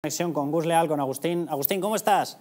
Conexión con Gus Leal, con Agustín. Agustín, ¿cómo estás?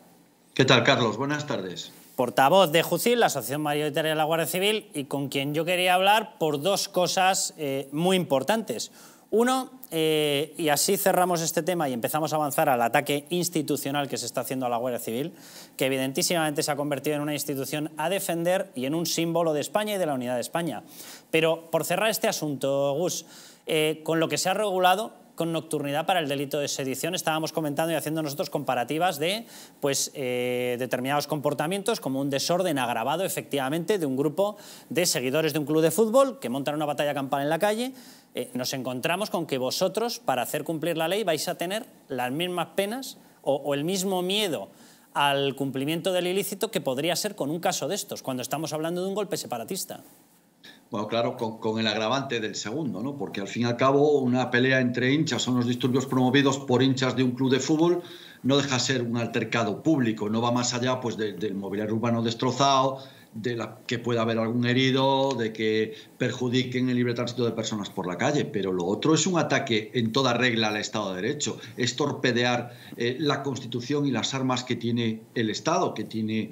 ¿Qué tal, Carlos? Buenas tardes. Portavoz de JUCIL, la Asociación Mayoritaria de la Guardia Civil, y con quien yo quería hablar por dos cosas eh, muy importantes. Uno, eh, y así cerramos este tema y empezamos a avanzar al ataque institucional que se está haciendo a la Guardia Civil, que evidentísimamente se ha convertido en una institución a defender y en un símbolo de España y de la unidad de España. Pero por cerrar este asunto, Gus, eh, con lo que se ha regulado, con nocturnidad para el delito de sedición. Estábamos comentando y haciendo nosotros comparativas de pues, eh, determinados comportamientos como un desorden agravado efectivamente de un grupo de seguidores de un club de fútbol que montan una batalla campal en la calle. Eh, nos encontramos con que vosotros para hacer cumplir la ley vais a tener las mismas penas o el mismo miedo al cumplimiento del ilícito que podría ser con un caso de estos, cuando estamos hablando de un golpe separatista. Bueno, claro, con, el agravante del segundo, ¿no? Porque al fin y al cabo una pelea entre hinchas, o los disturbios promovidos por hinchas de un club de fútbol, no deja ser un altercado público, no va más allá pues, del mobiliario urbano destrozado, de la, que pueda haber algún herido, de que perjudiquen el libre tránsito de personas por la calle, pero lo otro es un ataque en toda regla al Estado de Derecho, es torpedear eh, la Constitución y las armas que tiene el Estado, que tiene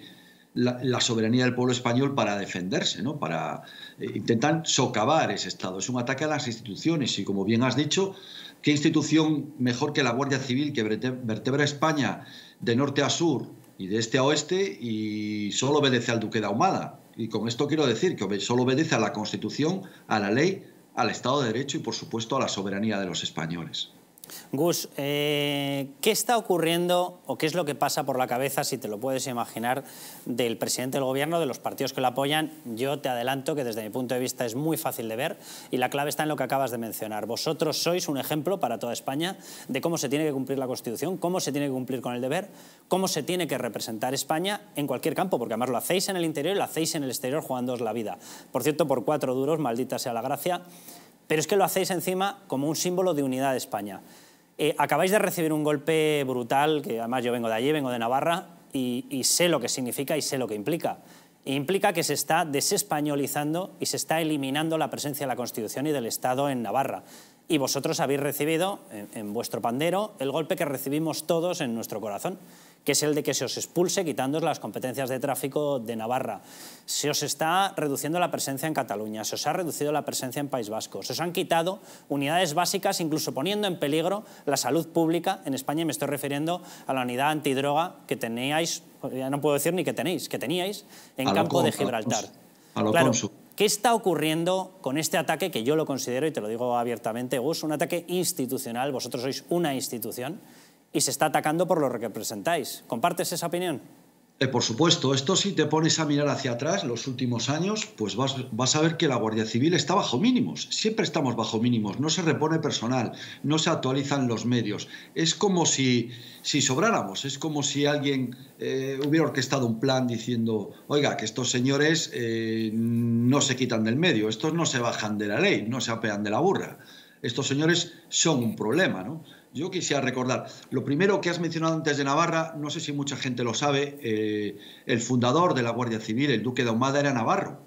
la, soberanía del pueblo español para defenderse, ¿no? Para, eh, intentar socavar ese Estado. Es un ataque a las instituciones y, como bien has dicho, ¿qué institución mejor que la Guardia Civil que vertebra España de norte a sur y de este a oeste y solo obedece al Duque de Ahumada? Y con esto quiero decir que solo obedece a la Constitución, a la ley, al Estado de Derecho y, por supuesto, a la soberanía de los españoles. Gus, eh, ¿qué está ocurriendo o qué es lo que pasa por la cabeza, si te lo puedes imaginar, del presidente del gobierno, de los partidos que lo apoyan? Yo te adelanto que desde mi punto de vista es muy fácil de ver y la clave está en lo que acabas de mencionar. Vosotros sois un ejemplo para toda España de cómo se tiene que cumplir la Constitución, cómo se tiene que cumplir con el deber, cómo se tiene que representar España en cualquier campo, porque además lo hacéis en el interior y lo hacéis en el exterior jugándoos la vida. Por cierto, por cuatro duros, maldita sea la gracia, pero es que lo hacéis encima como un símbolo de unidad de España. Eh, acabáis de recibir un golpe brutal, que además yo vengo de allí, vengo de Navarra, y, sé lo que significa y sé lo que implica. implica que se está desespañolizando y se está eliminando la presencia de la Constitución y del Estado en Navarra. Y vosotros habéis recibido en vuestro pandero el golpe que recibimos todos en nuestro corazón que es el de que se os expulse quitándoos las competencias de tráfico de Navarra. Se os está reduciendo la presencia en Cataluña, se os ha reducido la presencia en País Vasco, se os han quitado unidades básicas, incluso poniendo en peligro la salud pública en España, y me estoy refiriendo a la unidad antidroga que teníais, ya no puedo decir ni que tenéis, que teníais en campo de Gibraltar. ¿Qué está ocurriendo con este ataque que yo lo considero, y te lo digo abiertamente, Gus, un ataque institucional? Vosotros sois una institución y se está atacando por lo que representáis. ¿Compartes esa opinión? Eh, por supuesto, esto si te pones a mirar hacia atrás los últimos años, pues vas, a ver que la Guardia Civil está bajo mínimos, siempre estamos bajo mínimos, no se repone personal, no se actualizan los medios. Es como si, si sobráramos, es como si alguien eh, hubiera orquestado un plan diciendo, oiga, que estos señores eh, no se quitan del medio, estos no se bajan de la ley, no se apean de la burra. Estos señores son un problema, ¿no? Yo quisiera recordar, lo primero que has mencionado antes de Navarra, no sé si mucha gente lo sabe, eh, el fundador de la Guardia Civil, el duque de Ahumada, era Navarro.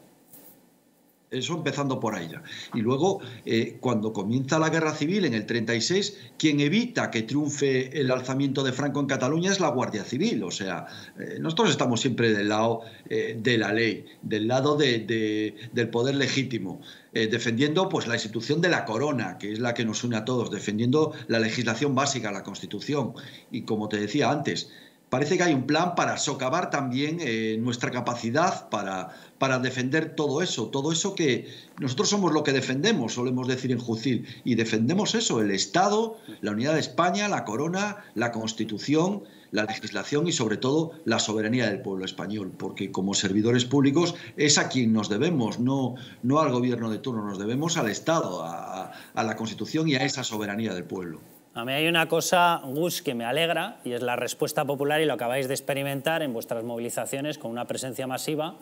Eso empezando por ahí Y luego, eh, cuando comienza la guerra civil en el 36, quien evita que triunfe el alzamiento de Franco en Cataluña es la Guardia Civil. O sea, eh, nosotros estamos siempre del lado eh, de la ley, del lado del poder legítimo, defendiendo pues, la institución de la corona, que es la que nos une a todos, defendiendo la legislación básica, la Constitución. Y como te decía antes, parece que hay un plan para socavar también nuestra capacidad para para defender todo eso, todo eso que nosotros somos lo que defendemos, solemos decir en Jucil, y defendemos eso, el Estado, la unidad de España, la corona, la Constitución, la legislación y sobre todo la soberanía del pueblo español, porque como servidores públicos es a quien nos debemos, no, no al gobierno de turno, nos debemos al Estado, a, a la Constitución y a esa soberanía del pueblo. A mí hay una cosa, Gus, que me alegra y es la respuesta popular y lo acabáis de experimentar en vuestras movilizaciones con una presencia masiva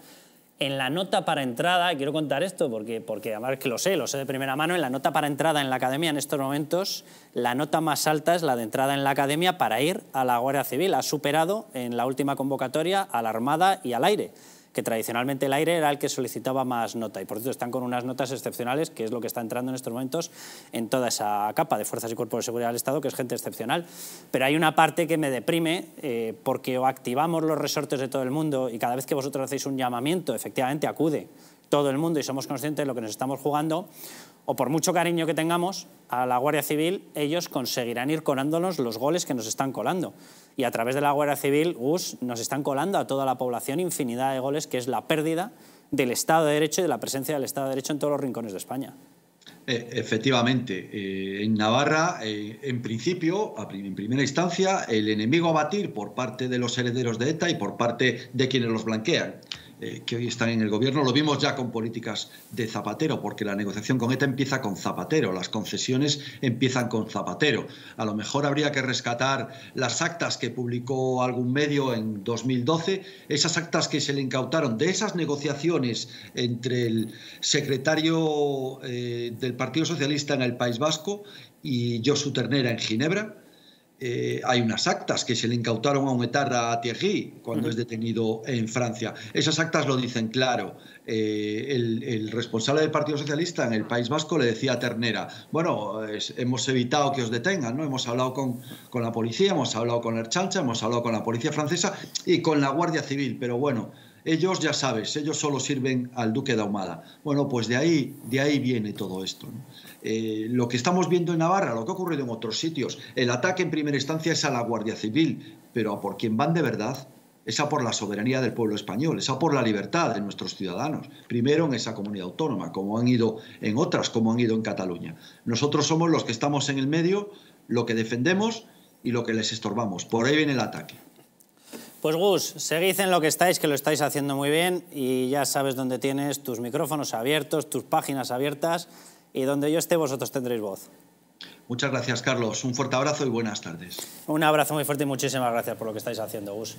en la nota para entrada, quiero contar esto porque, porque además que lo sé, lo sé de primera mano, en la nota para entrada en la academia en estos momentos, la nota más alta es la de entrada en la academia para ir a la Guardia Civil. Ha superado en la última convocatoria a la Armada y al aire que tradicionalmente el aire era el que solicitaba más nota y por cierto están con unas notas excepcionales que es lo que está entrando en estos momentos en toda esa capa de fuerzas y cuerpos de seguridad del Estado que es gente excepcional. Pero hay una parte que me deprime eh, porque activamos los resortes de todo el mundo y cada vez que vosotros hacéis un llamamiento efectivamente acude todo el mundo y somos conscientes de lo que nos estamos jugando, o por mucho cariño que tengamos a la Guardia Civil, ellos conseguirán ir colándonos los goles que nos están colando. Y a través de la Guardia Civil, us, nos están colando a toda la población infinidad de goles, que es la pérdida del Estado de Derecho y de la presencia del Estado de Derecho en todos los rincones de España. E, efectivamente, eh, en Navarra, eh, en principio, en primera instancia, el enemigo a batir por parte de los herederos de ETA y por parte de quienes los blanquean eh, que hoy están en el gobierno. Lo vimos ya con políticas de Zapatero, porque la negociación con ETA empieza con Zapatero, las concesiones empiezan con Zapatero. A lo mejor habría que rescatar las actas que publicó algún medio en 2012, esas actas que se le incautaron de esas negociaciones entre el secretario eh, del Partido Socialista en el País Vasco y Josu Ternera en Ginebra eh, hay unas actas que se le incautaron a un a Thierry cuando es detenido en Francia. Esas actas lo dicen claro. Eh, el, responsable del Partido Socialista en el País Vasco le decía a Ternera, bueno, hemos evitado que os detengan, ¿no? Hemos hablado con, la policía, hemos hablado con el hemos hablado con la policía francesa y con la Guardia Civil, pero bueno, ellos ya sabes, ellos solo sirven al duque de Ahumada. Bueno, pues de ahí, de ahí viene todo esto. Eh, lo que estamos viendo en Navarra, lo que ha ocurrido en otros sitios, el ataque en primera instancia es a la Guardia Civil, pero a por quien van de verdad es a por la soberanía del pueblo español, es a por la libertad de nuestros ciudadanos, primero en esa comunidad autónoma, como han ido en otras, como han ido en Cataluña. Nosotros somos los que estamos en el medio, lo que defendemos y lo que les estorbamos. Por ahí viene el ataque. Pues Gus, seguid en lo que estáis, que lo estáis haciendo muy bien y ya sabes dónde tienes tus micrófonos abiertos, tus páginas abiertas y donde yo esté vosotros tendréis voz. Muchas gracias, Carlos. Un fuerte abrazo y buenas tardes. Un abrazo muy fuerte y muchísimas gracias por lo que estáis haciendo, Gus.